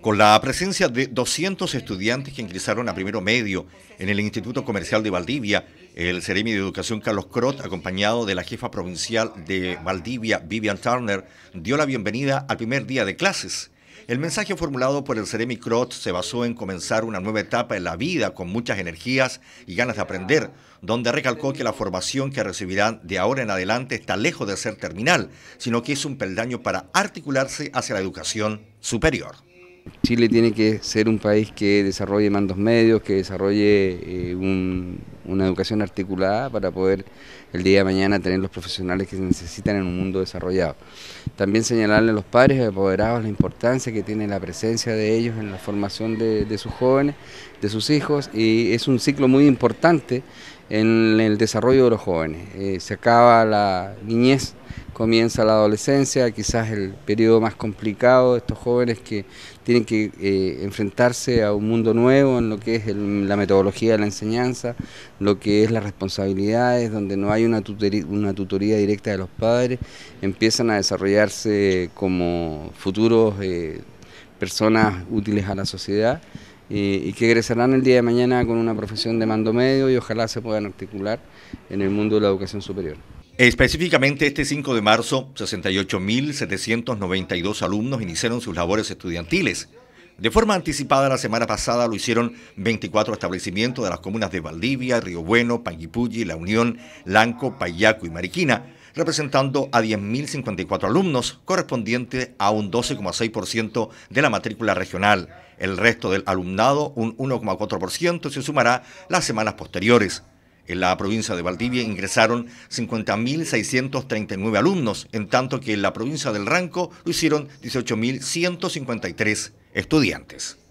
Con la presencia de 200 estudiantes que ingresaron a primero medio en el Instituto Comercial de Valdivia, el Ceremi de Educación Carlos Crot, acompañado de la jefa provincial de Valdivia, Vivian Turner, dio la bienvenida al primer día de clases. El mensaje formulado por el Seremi Crot se basó en comenzar una nueva etapa en la vida con muchas energías y ganas de aprender, donde recalcó que la formación que recibirán de ahora en adelante está lejos de ser terminal, sino que es un peldaño para articularse hacia la educación superior. Chile tiene que ser un país que desarrolle mandos medios, que desarrolle eh, un una educación articulada para poder el día de mañana tener los profesionales que se necesitan en un mundo desarrollado. También señalarle a los padres apoderados la importancia que tiene la presencia de ellos en la formación de, sus jóvenes, de sus hijos, y es un ciclo muy importante en el desarrollo de los jóvenes. Eh, se acaba la niñez comienza la adolescencia, quizás el periodo más complicado de estos jóvenes que tienen que eh, enfrentarse a un mundo nuevo en lo que es la metodología de la enseñanza, lo que es las responsabilidades, donde no hay una tutoría, directa de los padres, empiezan a desarrollarse como futuros eh, personas útiles a la sociedad eh, y, que egresarán el día de mañana con una profesión de mando medio y ojalá se puedan articular en el mundo de la educación superior. Específicamente este 5 de marzo, 68.792 alumnos iniciaron sus labores estudiantiles. De forma anticipada, la semana pasada lo hicieron 24 establecimientos de las comunas de Valdivia, Río Bueno, Panguipulli, La Unión, Lanco, Payaco y Mariquina, representando a 10.054 alumnos, correspondiente a un 12,6% de la matrícula regional. El resto del alumnado, un 1,4%, se sumará las semanas posteriores en la provincia de Valdivia ingresaron 50.639 alumnos, en tanto que en la provincia del Ranco lo hicieron 18.153 estudiantes.